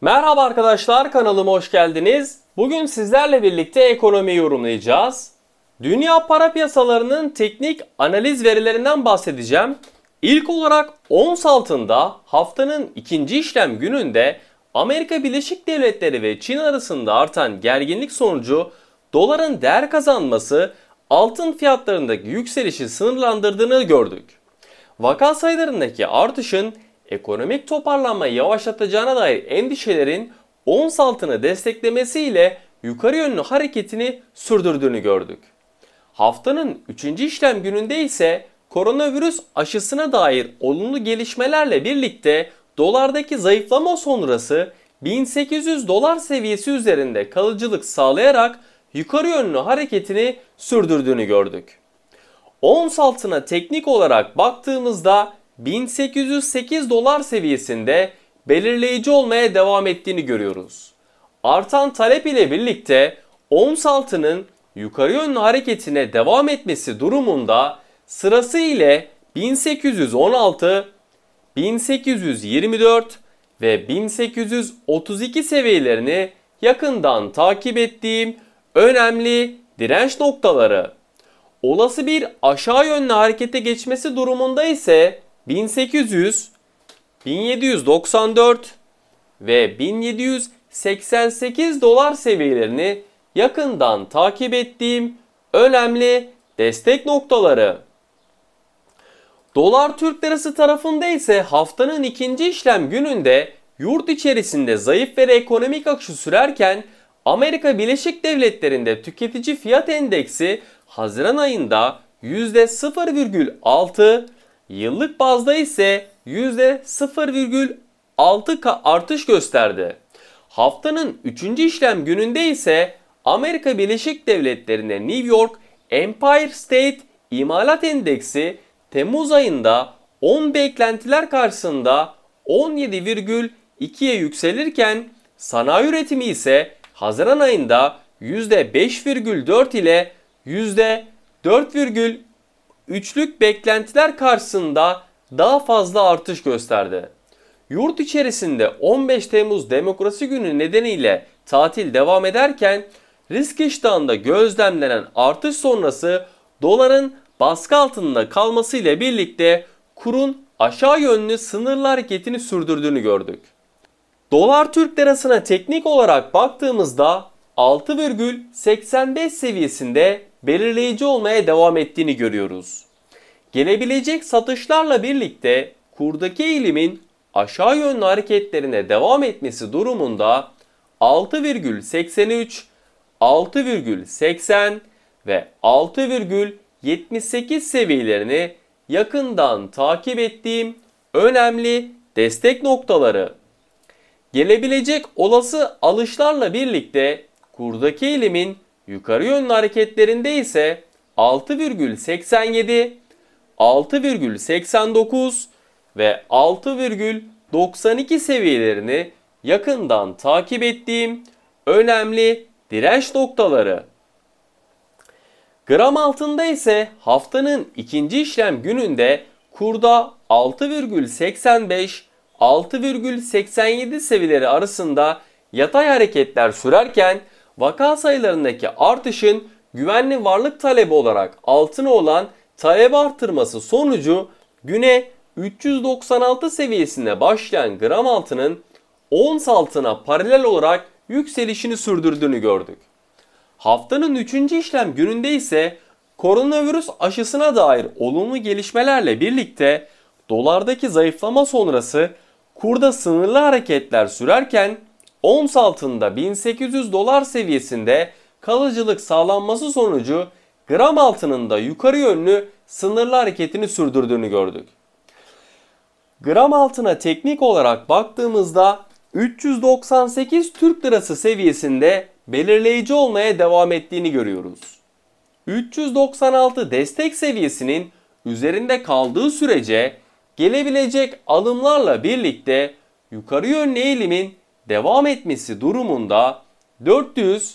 Merhaba arkadaşlar kanalıma hoş geldiniz. Bugün sizlerle birlikte ekonomi yorumlayacağız. Dünya para piyasalarının teknik analiz verilerinden bahsedeceğim. İlk olarak ons altında haftanın ikinci işlem gününde Amerika Birleşik Devletleri ve Çin arasında artan gerginlik sonucu doların değer kazanması altın fiyatlarındaki yükselişi sınırlandırdığını gördük. Vaka sayılarındaki artışın ekonomik toparlanmayı yavaşlatacağına dair endişelerin ons altını desteklemesiyle yukarı yönlü hareketini sürdürdüğünü gördük. Haftanın 3. işlem gününde ise koronavirüs aşısına dair olumlu gelişmelerle birlikte dolardaki zayıflama sonrası 1800 dolar seviyesi üzerinde kalıcılık sağlayarak yukarı yönlü hareketini sürdürdüğünü gördük. Ons altına teknik olarak baktığımızda 1808 dolar seviyesinde belirleyici olmaya devam ettiğini görüyoruz. Artan talep ile birlikte ons altının yukarı yönlü hareketine devam etmesi durumunda sırası ile 1816, 1824 ve 1832 seviyelerini yakından takip ettiğim önemli direnç noktaları. Olası bir aşağı yönlü harekete geçmesi durumunda ise 1800, 1794 ve 1788 dolar seviyelerini yakından takip ettiğim önemli destek noktaları. Dolar Türk Lirası tarafında ise haftanın ikinci işlem gününde yurt içerisinde zayıf ve ekonomik akışı sürerken Amerika Birleşik Devletleri'nde tüketici fiyat endeksi Haziran ayında %0,6 Yıllık bazda ise %0,6 artış gösterdi. Haftanın 3. işlem gününde ise Amerika Birleşik Devletleri'nde New York Empire State İmalat Endeksi Temmuz ayında 10 beklentiler karşısında 17,2'ye yükselirken sanayi üretimi ise Haziran ayında %5,4 ile %4,2 üçlük beklentiler karşısında daha fazla artış gösterdi. Yurt içerisinde 15 Temmuz Demokrasi Günü nedeniyle tatil devam ederken risk iştahında gözlemlenen artış sonrası doların baskı altında kalmasıyla birlikte kurun aşağı yönlü sınırlar hareketini sürdürdüğünü gördük. Dolar Türk lirasına teknik olarak baktığımızda 6,85 seviyesinde belirleyici olmaya devam ettiğini görüyoruz. Gelebilecek satışlarla birlikte kurdaki eğilimin aşağı yönlü hareketlerine devam etmesi durumunda 6,83, 6,80 ve 6,78 seviyelerini yakından takip ettiğim önemli destek noktaları. Gelebilecek olası alışlarla birlikte kurdaki eğilimin Yukarı yönlü hareketlerinde ise 6,87, 6,89 ve 6,92 seviyelerini yakından takip ettiğim önemli direnç noktaları. Gram altında ise haftanın ikinci işlem gününde kurda 6,85 6,87 seviyeleri arasında yatay hareketler sürerken vaka sayılarındaki artışın güvenli varlık talebi olarak altına olan talep artırması sonucu güne 396 seviyesinde başlayan gram altının ons altına paralel olarak yükselişini sürdürdüğünü gördük. Haftanın 3. işlem gününde ise koronavirüs aşısına dair olumlu gelişmelerle birlikte dolardaki zayıflama sonrası kurda sınırlı hareketler sürerken Ons altında 1800 dolar seviyesinde kalıcılık sağlanması sonucu gram altının da yukarı yönlü sınırlı hareketini sürdürdüğünü gördük. Gram altına teknik olarak baktığımızda 398 Türk Lirası seviyesinde belirleyici olmaya devam ettiğini görüyoruz. 396 destek seviyesinin üzerinde kaldığı sürece gelebilecek alımlarla birlikte yukarı yönlü eğilimin devam etmesi durumunda 400,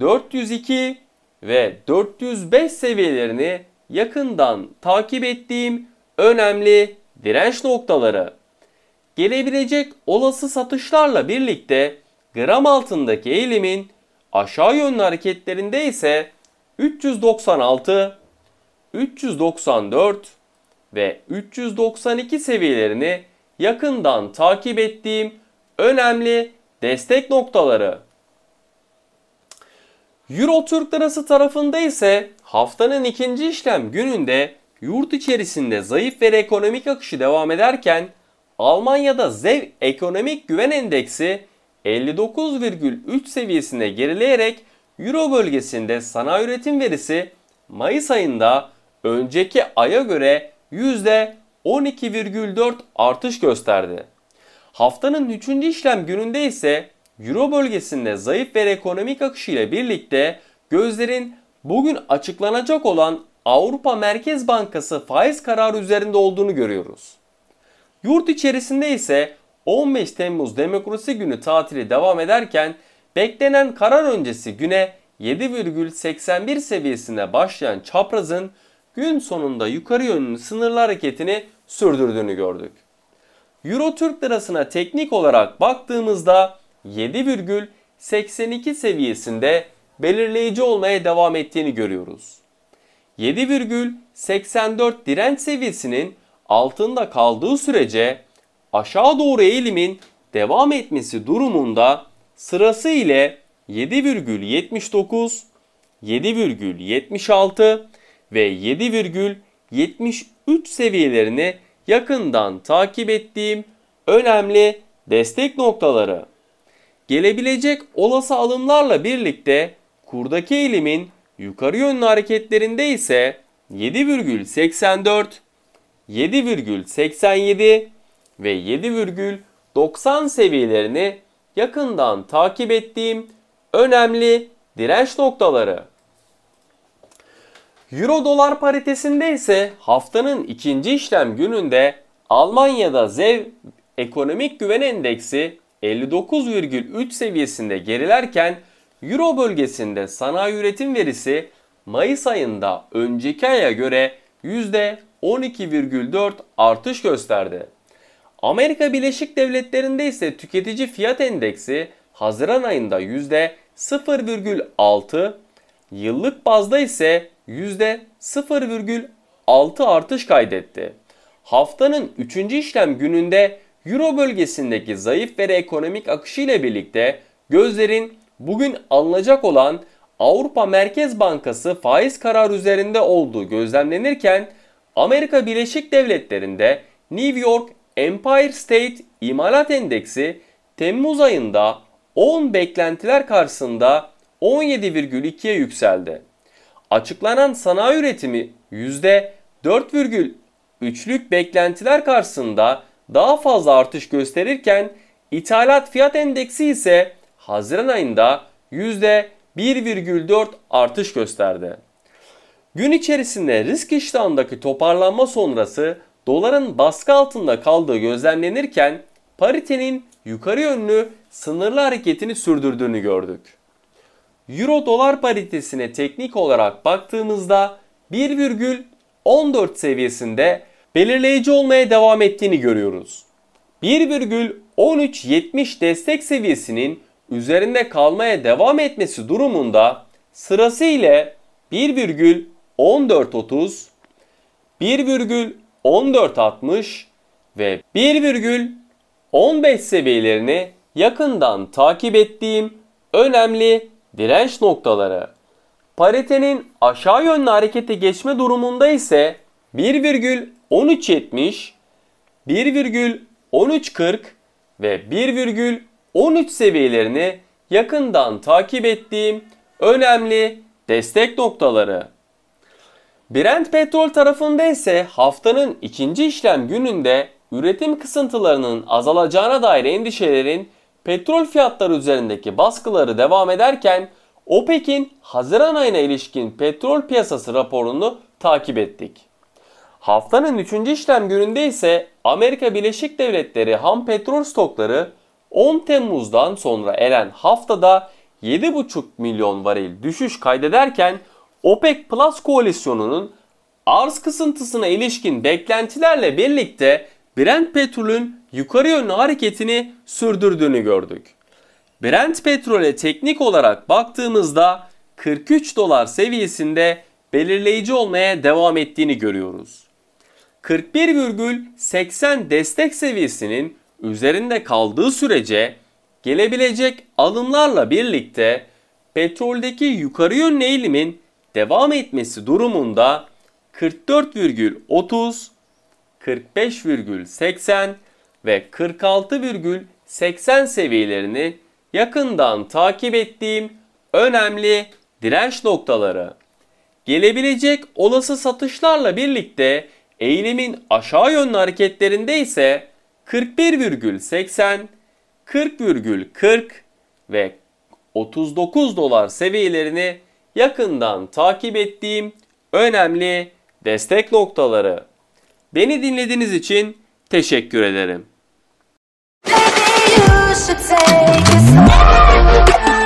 402 ve 405 seviyelerini yakından takip ettiğim önemli direnç noktaları. Gelebilecek olası satışlarla birlikte gram altındaki eğilimin aşağı yönlü hareketlerinde ise 396, 394 ve 392 seviyelerini yakından takip ettiğim önemli destek noktaları. Euro Türk Lirası tarafında ise haftanın ikinci işlem gününde yurt içerisinde zayıf ve ekonomik akışı devam ederken Almanya'da ZEV Ekonomik Güven Endeksi 59,3 seviyesine gerileyerek Euro bölgesinde sanayi üretim verisi Mayıs ayında önceki aya göre %12,4 artış gösterdi. Haftanın 3. işlem gününde ise Euro bölgesinde zayıf bir ekonomik akışı ile birlikte gözlerin bugün açıklanacak olan Avrupa Merkez Bankası faiz kararı üzerinde olduğunu görüyoruz. Yurt içerisinde ise 15 Temmuz Demokrasi Günü tatili devam ederken beklenen karar öncesi güne 7,81 seviyesinde başlayan çaprazın gün sonunda yukarı yönlü sınırlı hareketini sürdürdüğünü gördük. Euro Türk lirasına teknik olarak baktığımızda 7,82 seviyesinde belirleyici olmaya devam ettiğini görüyoruz. 7,84 direnç seviyesinin altında kaldığı sürece aşağı doğru eğilimin devam etmesi durumunda sırası ile 7,79, 7,76 ve 7,73 seviyelerini yakından takip ettiğim önemli destek noktaları. Gelebilecek olası alımlarla birlikte kurdaki eğilimin yukarı yönlü hareketlerinde ise 7,84, 7,87 ve 7,90 seviyelerini yakından takip ettiğim önemli direnç noktaları. Euro dolar paritesinde ise haftanın ikinci işlem gününde Almanya'da ZEV ekonomik güven endeksi 59,3 seviyesinde gerilerken Euro bölgesinde sanayi üretim verisi Mayıs ayında önceki aya göre %12,4 artış gösterdi. Amerika Birleşik Devletleri'nde ise tüketici fiyat endeksi Haziran ayında %0,6, yıllık bazda ise %0,6 artış kaydetti. Haftanın 3. işlem gününde Euro bölgesindeki zayıf veri ekonomik akışı ile birlikte gözlerin bugün alınacak olan Avrupa Merkez Bankası faiz kararı üzerinde olduğu gözlemlenirken Amerika Birleşik Devletleri'nde New York Empire State İmalat Endeksi Temmuz ayında 10 beklentiler karşısında 17,2'ye yükseldi açıklanan sanayi üretimi %4,3'lük beklentiler karşısında daha fazla artış gösterirken ithalat fiyat endeksi ise Haziran ayında %1,4 artış gösterdi. Gün içerisinde risk iştahındaki toparlanma sonrası doların baskı altında kaldığı gözlemlenirken paritenin yukarı yönlü sınırlı hareketini sürdürdüğünü gördük. Euro dolar paritesine teknik olarak baktığımızda 1,14 seviyesinde belirleyici olmaya devam ettiğini görüyoruz. 1,1370 destek seviyesinin üzerinde kalmaya devam etmesi durumunda sırasıyla 1,1430, 1,1460 ve 1,15 seviyelerini yakından takip ettiğim önemli direnç noktaları. Paritenin aşağı yönlü harekete geçme durumunda ise 1,1370, 1,1340 ve 1,13 seviyelerini yakından takip ettiğim önemli destek noktaları. Brent petrol tarafında ise haftanın ikinci işlem gününde üretim kısıntılarının azalacağına dair endişelerin petrol fiyatları üzerindeki baskıları devam ederken OPEC'in Haziran ayına ilişkin petrol piyasası raporunu takip ettik. Haftanın 3. işlem gününde ise Amerika Birleşik Devletleri ham petrol stokları 10 Temmuz'dan sonra elen haftada 7,5 milyon varil düşüş kaydederken OPEC Plus koalisyonunun arz kısıntısına ilişkin beklentilerle birlikte Brent petrolün yukarı yönlü hareketini sürdürdüğünü gördük. Brent petrole teknik olarak baktığımızda 43 dolar seviyesinde belirleyici olmaya devam ettiğini görüyoruz. 41,80 destek seviyesinin üzerinde kaldığı sürece gelebilecek alımlarla birlikte petroldeki yukarı yönlü eğilimin devam etmesi durumunda 44,30, 45,80 ve 46,80 seviyelerini yakından takip ettiğim önemli direnç noktaları. Gelebilecek olası satışlarla birlikte eğilimin aşağı yönlü hareketlerinde ise 41,80, 40,40 ve 39 dolar seviyelerini yakından takip ettiğim önemli destek noktaları. Beni dinlediğiniz için teşekkür ederim. should take it slow